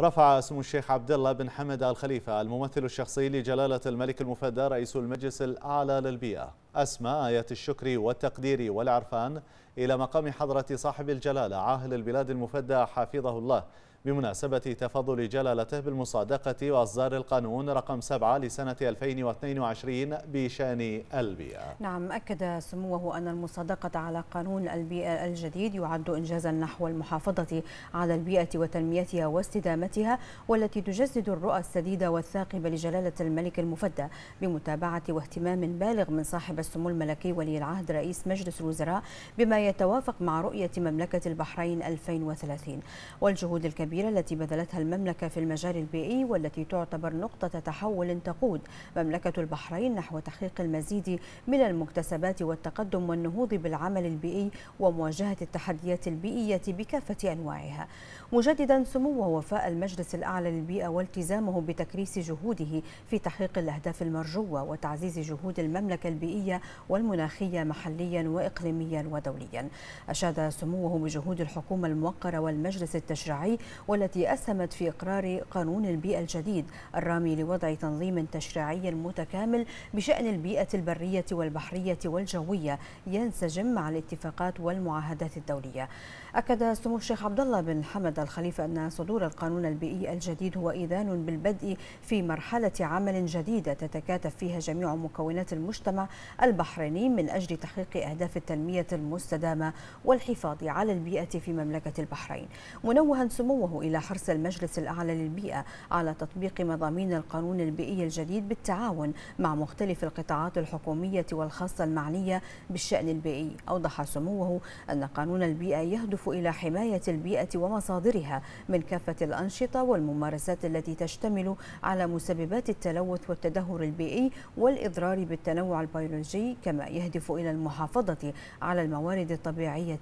رفع سمو الشيخ عبد الله بن حمد آل خليفة الممثل الشخصي لجلالة الملك المفدى رئيس المجلس الأعلى للبيئة اسماء آيات الشكر والتقدير والعرفان إلى مقام حضرة صاحب الجلالة عاهل البلاد المفدى حافظه الله بمناسبة تفضل جلالته بالمصادقة وإصدار القانون رقم 7 لسنة 2022 بشأن البيئة نعم أكد سموه أن المصادقة على قانون البيئة الجديد يعد إنجازا نحو المحافظة على البيئة وتنميتها واستدامتها والتي تجسد الرؤى السديدة والثاقبة لجلالة الملك المفدى بمتابعة واهتمام بالغ من صاحب السمو الملكي ولي العهد رئيس مجلس الوزراء بما يتوافق مع رؤية مملكة البحرين 2030 والجهود الكبيرة الكبيرة التي بذلتها المملكة في المجال البيئي والتي تعتبر نقطة تحول تقود مملكة البحرين نحو تحقيق المزيد من المكتسبات والتقدم والنهوض بالعمل البيئي ومواجهة التحديات البيئية بكافة أنواعها مجددا سمو وفاء المجلس الأعلى للبيئة والتزامه بتكريس جهوده في تحقيق الأهداف المرجوة وتعزيز جهود المملكة البيئية والمناخية محليا وإقليميا ودوليا أشاد سموه بجهود الحكومة الموقرة والمجلس التشريعي والتي أسهمت في إقرار قانون البيئة الجديد الرامي لوضع تنظيم تشريعي متكامل بشأن البيئة البرية والبحرية والجوية ينسجم مع الاتفاقات والمعاهدات الدولية أكد سمو الشيخ عبد الله بن حمد الخليفة أن صدور القانون البيئي الجديد هو إذان بالبدء في مرحلة عمل جديدة تتكاتف فيها جميع مكونات المجتمع البحريني من أجل تحقيق أهداف التنمية المستدامة والحفاظ على البيئة في مملكة البحرين منوها سموه إلى حرص المجلس الأعلى للبيئة على تطبيق مضامين القانون البيئي الجديد بالتعاون مع مختلف القطاعات الحكومية والخاصة المعنية بالشأن البيئي أوضح سموه أن قانون البيئة يهدف إلى حماية البيئة ومصادرها من كافة الأنشطة والممارسات التي تشتمل على مسببات التلوث والتدهور البيئي والإضرار بالتنوع البيولوجي كما يهدف إلى المحافظة على الموارد الطبيعية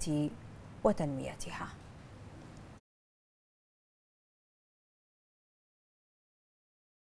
وتنميتها